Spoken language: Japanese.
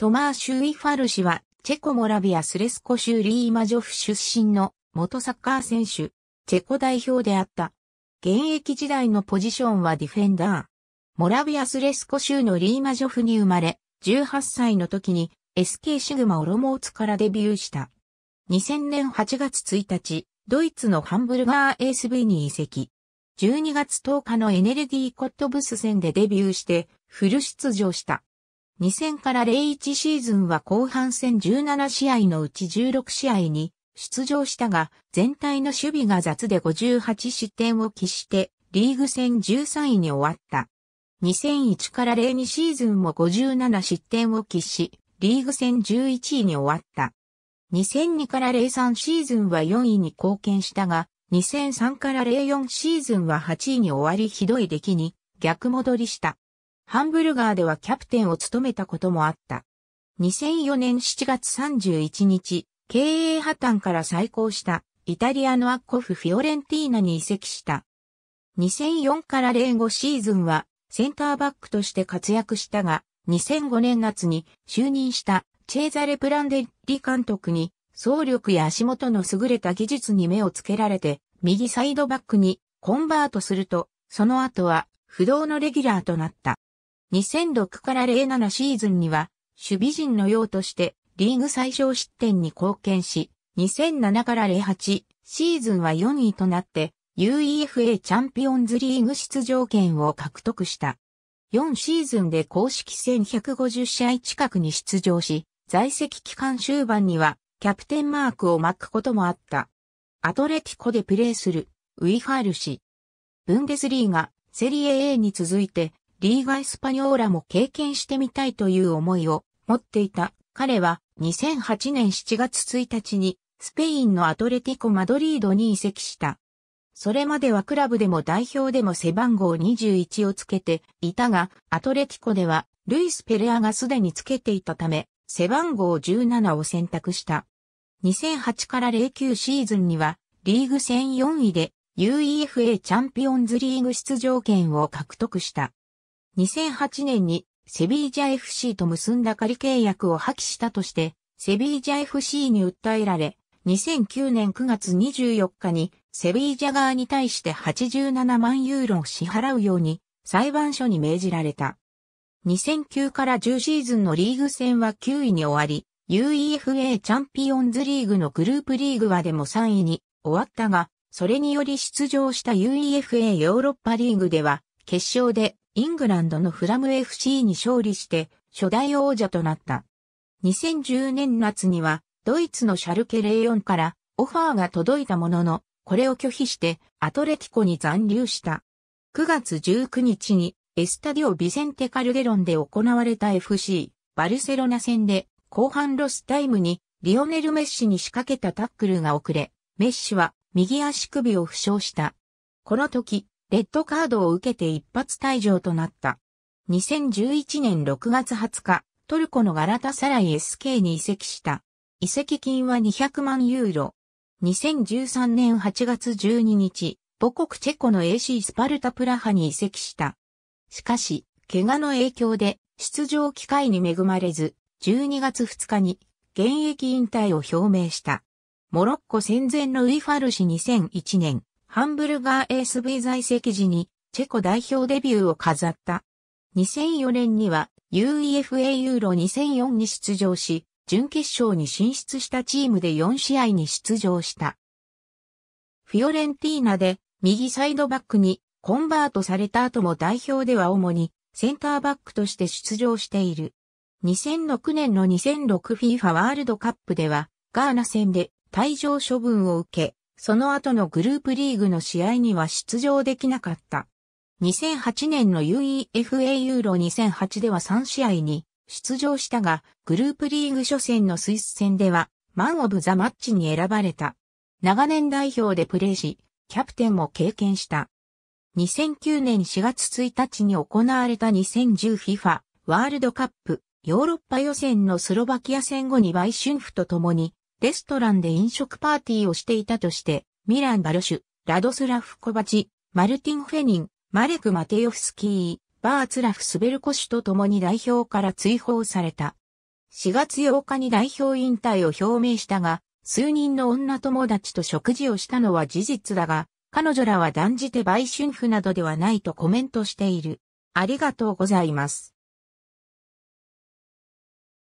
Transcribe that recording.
トマー・シューイファル氏は、チェコモラビア・スレスコ州リーマジョフ出身の元サッカー選手、チェコ代表であった。現役時代のポジションはディフェンダー。モラビア・スレスコ州のリーマジョフに生まれ、18歳の時に SK シグマ・オロモーツからデビューした。2000年8月1日、ドイツのハンブルガー ASV に移籍。12月10日のエネルギーコットブス戦でデビューしてフル出場した。2000から01シーズンは後半戦17試合のうち16試合に出場したが、全体の守備が雑で58失点を喫して、リーグ戦13位に終わった。2001から02シーズンも57失点を喫し、リーグ戦11位に終わった。2002から03シーズンは4位に貢献したが、2003から04シーズンは8位に終わりひどい出来に逆戻りした。ハンブルガーではキャプテンを務めたこともあった。2004年7月31日、経営破綻から再興したイタリアのアッコフ・フィオレンティーナに移籍した。2004から05シーズンはセンターバックとして活躍したが、2005年夏に就任したチェーザレ・プランデッリ監督に走力や足元の優れた技術に目をつけられて、右サイドバックにコンバートすると、その後は不動のレギュラーとなった。2006から07シーズンには、守備陣の用としてリーグ最小失点に貢献し、2007から08シーズンは4位となって UEFA チャンピオンズリーグ出場権を獲得した。4シーズンで公式戦150試合近くに出場し、在籍期間終盤にはキャプテンマークを巻くこともあった。アトレティコでプレーするウィファール氏。ブンデスリーガ、セリエ A に続いてリーガ・エスパニョーラも経験してみたいという思いを持っていた。彼は2008年7月1日にスペインのアトレティコ・マドリードに移籍した。それまではクラブでも代表でも背番号21をつけていたが、アトレティコではルイス・ペレアがすでにつけていたため、背番号17を選択した。2008から09シーズンにはリーグ戦4位で UEFA チャンピオンズリーグ出場権を獲得した。2008年にセビージャ FC と結んだ仮契約を破棄したとして、セビージャ FC に訴えられ、2009年9月24日にセビージャ側に対して87万ユーロを支払うように裁判所に命じられた。2009から10シーズンのリーグ戦は9位に終わり、UEFA チャンピオンズリーグのグループリーグはでも3位に終わったが、それにより出場した UEFA ヨーロッパリーグでは決勝でイングランドのフラム FC に勝利して初代王者となった。2010年夏にはドイツのシャルケ04からオファーが届いたものの、これを拒否してアトレティコに残留した。9月19日にエスタディオ・ビセンテ・カルデロンで行われた FC バルセロナ戦で後半ロスタイムにリオネル・メッシに仕掛けたタックルが遅れ、メッシは右足首を負傷した。この時、レッドカードを受けて一発退場となった。2011年6月20日、トルコのガラタサライ SK に移籍した。移籍金は200万ユーロ。2013年8月12日、母国チェコの AC スパルタプラハに移籍した。しかし、怪我の影響で出場機会に恵まれず、12月2日に現役引退を表明した。モロッコ戦前のウィファルシ2001年、ハンブルガー ASV 在籍時にチェコ代表デビューを飾った。2004年には UEFA ユーロ2004に出場し、準決勝に進出したチームで4試合に出場した。フィオレンティーナで右サイドバックにコンバートされた後も代表では主にセンターバックとして出場している。2006年の 2006FIFA ワールドカップではガーナ戦で退場処分を受け、その後のグループリーグの試合には出場できなかった。2008年の UEFA ユーロ2008では3試合に出場したが、グループリーグ初戦のスイス戦では、マン・オブ・ザ・マッチに選ばれた。長年代表でプレーし、キャプテンも経験した。2009年4月1日に行われた 2010FIFA ワールドカップヨーロッパ予選のスロバキア戦後に売春婦と共にレストランで飲食パーティーをしていたとして、ミラン・バルシュ、ラドスラフ・コバチ、マルティン・フェニン、マレク・マテヨフスキー、バーツラフ・スベルコシュと共に代表から追放された。4月8日に代表引退を表明したが、数人の女友達と食事をしたのは事実だが、彼女らは断じて売春婦などではないとコメントしている。ありがとうございます。